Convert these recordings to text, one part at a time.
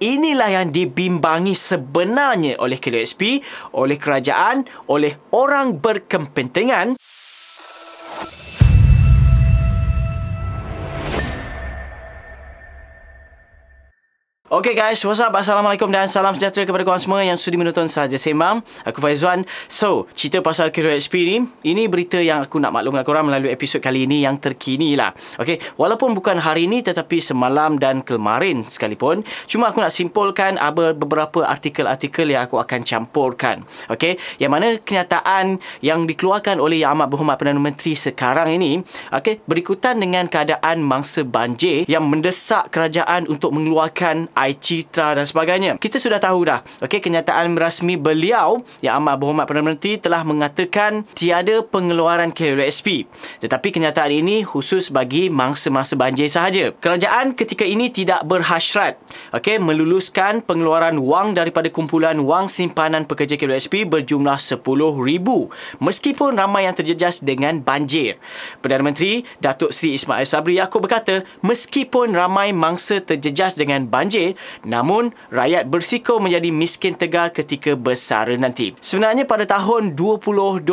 Inilah yang dibimbangi sebenarnya oleh KWSP, oleh kerajaan, oleh orang berkepentingan. Okay guys, what's up? Assalamualaikum dan salam sejahtera kepada korang semua yang sudi menonton sahaja sembang. Aku Faizwan. So, cerita pasal kira XP ni, ini berita yang aku nak maklumkan korang melalui episod kali ini yang terkini lah. Okay, walaupun bukan hari ini tetapi semalam dan kemarin sekalipun, cuma aku nak simpulkan apa beberapa artikel-artikel yang aku akan campurkan. Okay, yang mana kenyataan yang dikeluarkan oleh Yang Amat Berhormat Perdana Menteri sekarang ini, okay, berikutan dengan keadaan mangsa banjir yang mendesak kerajaan untuk mengeluarkan Aichita dan sebagainya. Kita sudah tahu dah. Okey, kenyataan rasmi beliau yang amat berhormat Perdana Menteri telah mengatakan tiada pengeluaran KLSP. Tetapi kenyataan ini khusus bagi mangsa-mangsa banjir sahaja. Kerajaan ketika ini tidak berhasrat okey meluluskan pengeluaran wang daripada kumpulan wang simpanan pekerja KLSP berjumlah 10,000 meskipun ramai yang terjejas dengan banjir. Perdana Menteri Datuk Seri Ismail Sabri Yaakob berkata, meskipun ramai mangsa terjejas dengan banjir, namun rakyat bersiko menjadi miskin tegar ketika bersara nanti. Sebenarnya pada tahun 2020,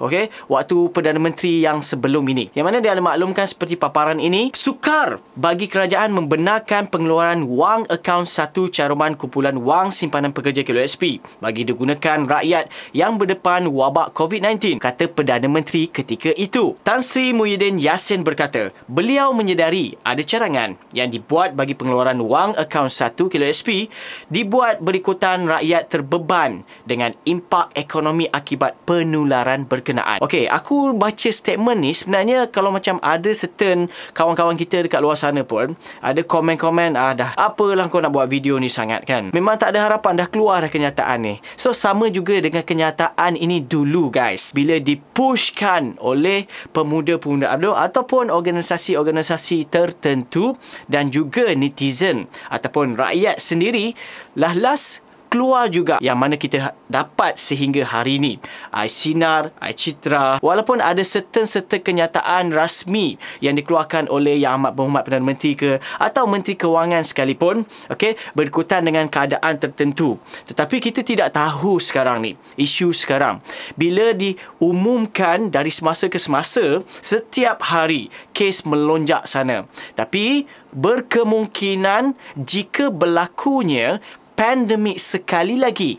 okey, waktu Perdana Menteri yang sebelum ini. Yang mana dia maklumkan seperti paparan ini, sukar bagi kerajaan membenarkan pengeluaran wang akaun satu caruman kumpulan wang simpanan pekerja KLSP bagi digunakan rakyat yang berdepan wabak COVID-19, kata Perdana Menteri ketika itu. Tan Sri Muhyiddin Yassin berkata, beliau menyedari ada carangan yang dibuat bagi pengeluaran wang akaun akaun 1KSP dibuat berikutan rakyat terbeban dengan impak ekonomi akibat penularan berkenaan. Okey, aku baca statement ni sebenarnya kalau macam ada certain kawan-kawan kita dekat luar sana pun ada komen-komen ah dah apalah kau nak buat video ni sangat kan. Memang tak ada harapan dah keluar dah kenyataan ni. So sama juga dengan kenyataan ini dulu guys. Bila dipushkan oleh pemuda-pemuda Abdul ataupun organisasi-organisasi tertentu dan juga netizen atau ataupun rakyat sendiri lah last keluar juga yang mana kita ha- dapat sehingga hari ini. Ai Sinar, Ai Citra. Walaupun ada certain-certain kenyataan rasmi yang dikeluarkan oleh Yang Amat Berhormat Perdana Menteri ke atau Menteri Kewangan sekalipun, okey, berkaitan dengan keadaan tertentu. Tetapi kita tidak tahu sekarang ni, isu sekarang. Bila diumumkan dari semasa ke semasa, setiap hari kes melonjak sana. Tapi berkemungkinan jika berlakunya pandemik sekali lagi.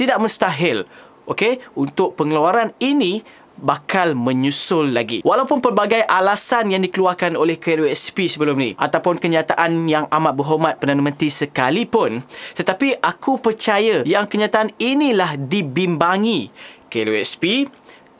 Tidak mustahil, okey, untuk pengeluaran ini bakal menyusul lagi. Walaupun pelbagai alasan yang dikeluarkan oleh KluSP sebelum ni ataupun kenyataan yang amat berhormat Perdana Menteri sekalipun, tetapi aku percaya yang kenyataan inilah dibimbangi KluSP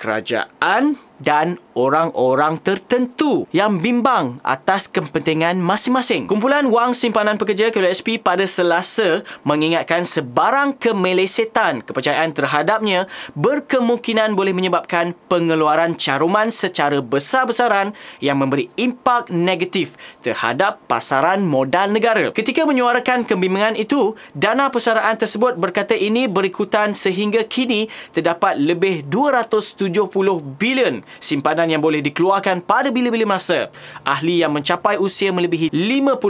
kerajaan dan orang-orang tertentu yang bimbang atas kepentingan masing-masing. Kumpulan Wang Simpanan Pekerja KLSP pada selasa mengingatkan sebarang kemelesetan kepercayaan terhadapnya berkemungkinan boleh menyebabkan pengeluaran caruman secara besar-besaran yang memberi impak negatif terhadap pasaran modal negara. Ketika menyuarakan kebimbangan itu, dana persaraan tersebut berkata ini berikutan sehingga kini terdapat lebih 270 bilion simpanan yang boleh dikeluarkan pada bila-bila masa. Ahli yang mencapai usia melebihi 55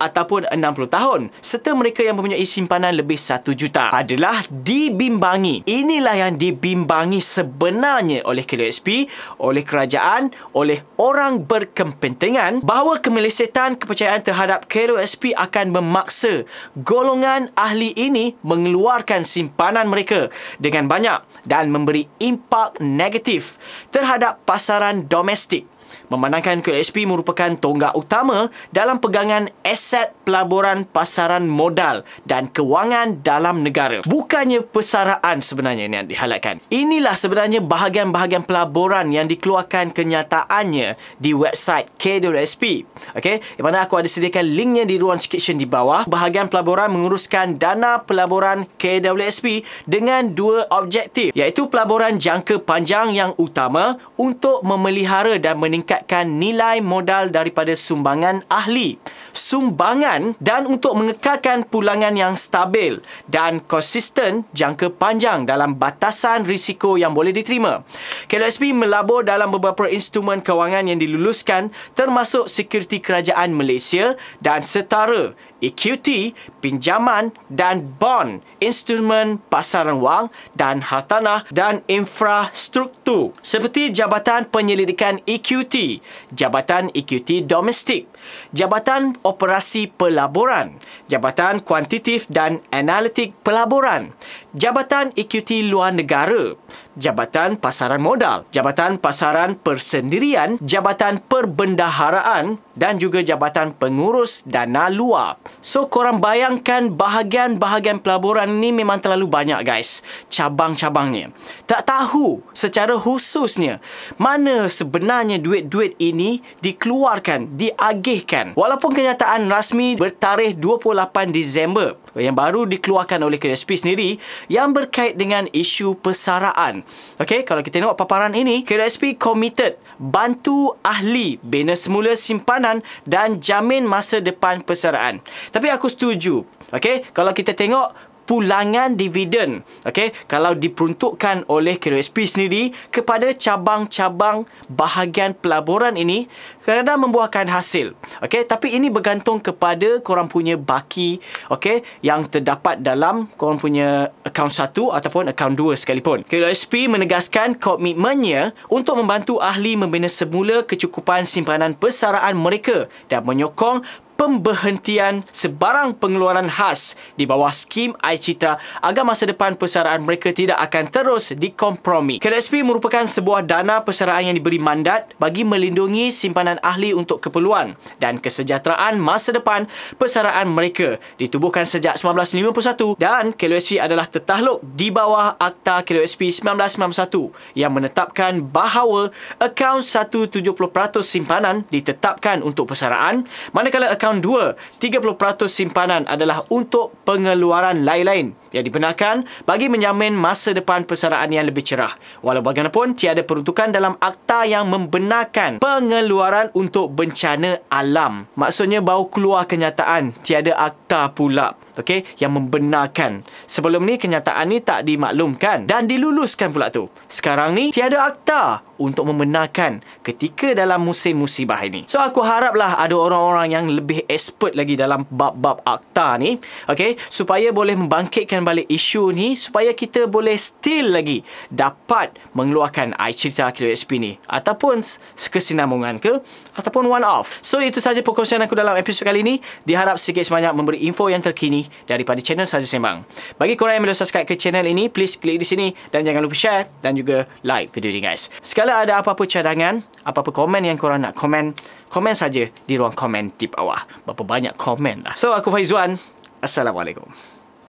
ataupun 60 tahun serta mereka yang mempunyai simpanan lebih 1 juta adalah dibimbangi. Inilah yang dibimbangi sebenarnya oleh KLSP, oleh kerajaan, oleh orang berkepentingan bahawa kemelesetan kepercayaan terhadap KLSP akan memaksa golongan ahli ini mengeluarkan simpanan mereka dengan banyak dan memberi impak negatif terhadap terhadap pasaran domestik memandangkan QHSP merupakan tonggak utama dalam pegangan aset pelaburan pasaran modal dan kewangan dalam negara. Bukannya persaraan sebenarnya yang dihalatkan. Inilah sebenarnya bahagian-bahagian pelaburan yang dikeluarkan kenyataannya di website K.SP. Okey, di mana aku ada sediakan linknya di ruang description di bawah. Bahagian pelaburan menguruskan dana pelaburan KWSP dengan dua objektif iaitu pelaburan jangka panjang yang utama untuk memelihara dan meningkat meningkatkan nilai modal daripada sumbangan ahli, sumbangan dan untuk mengekalkan pulangan yang stabil dan konsisten jangka panjang dalam batasan risiko yang boleh diterima. KLSP melabur dalam beberapa instrumen kewangan yang diluluskan termasuk Sekuriti Kerajaan Malaysia dan setara equity, pinjaman dan bond, instrumen pasaran wang dan hartanah dan infrastruktur. Seperti Jabatan Penyelidikan EQT, Jabatan EQT Domestik. Jabatan Operasi Pelaburan, Jabatan Kuantitif dan Analitik Pelaburan, Jabatan Equity Luar Negara, Jabatan Pasaran Modal, Jabatan Pasaran Persendirian, Jabatan Perbendaharaan dan juga Jabatan Pengurus Dana Luar. So korang bayangkan bahagian-bahagian pelaburan ni memang terlalu banyak guys, cabang-cabangnya. Tak tahu secara khususnya mana sebenarnya duit-duit ini dikeluarkan, diagih dibolehkan walaupun kenyataan rasmi bertarikh 28 Disember yang baru dikeluarkan oleh KSP sendiri yang berkait dengan isu persaraan. Okey, kalau kita tengok paparan ini, KSP committed bantu ahli bina semula simpanan dan jamin masa depan persaraan. Tapi aku setuju. Okey, kalau kita tengok pulangan dividen. Okey, kalau diperuntukkan oleh KWSP sendiri kepada cabang-cabang bahagian pelaburan ini kerana kadang membuahkan hasil. Okey, tapi ini bergantung kepada korang punya baki, okey, yang terdapat dalam korang punya akaun satu ataupun akaun dua sekalipun. KWSP menegaskan komitmennya untuk membantu ahli membina semula kecukupan simpanan persaraan mereka dan menyokong pemberhentian sebarang pengeluaran khas di bawah skim iCitra agar masa depan persaraan mereka tidak akan terus dikompromi. KDSP merupakan sebuah dana persaraan yang diberi mandat bagi melindungi simpanan ahli untuk keperluan dan kesejahteraan masa depan persaraan mereka. Ditubuhkan sejak 1951 dan KDSP adalah tertakluk di bawah Akta KDSP 1991 yang menetapkan bahawa akaun 170% simpanan ditetapkan untuk persaraan manakala akaun akaun 2, 30% simpanan adalah untuk pengeluaran lain-lain yang dibenarkan bagi menjamin masa depan persaraan yang lebih cerah. Walau bagaimanapun, tiada peruntukan dalam akta yang membenarkan pengeluaran untuk bencana alam. Maksudnya, bau keluar kenyataan, tiada akta pula okey yang membenarkan sebelum ni kenyataan ni tak dimaklumkan dan diluluskan pula tu sekarang ni tiada akta untuk membenarkan ketika dalam musim musibah ini so aku haraplah ada orang-orang yang lebih expert lagi dalam bab-bab akta ni okey supaya boleh membangkitkan balik isu ni supaya kita boleh still lagi dapat mengeluarkan i cerita kilo sp ni ataupun kesinambungan ke ataupun one off so itu sahaja perkongsian aku dalam episod kali ini diharap sikit sebanyak memberi info yang terkini daripada channel Saja Sembang. Bagi korang yang belum subscribe ke channel ini, please klik di sini dan jangan lupa share dan juga like video ini guys. Sekala ada apa-apa cadangan, apa-apa komen yang korang nak komen, komen saja di ruang komen di bawah. Berapa banyak komen lah. So, aku Faizuan. Assalamualaikum.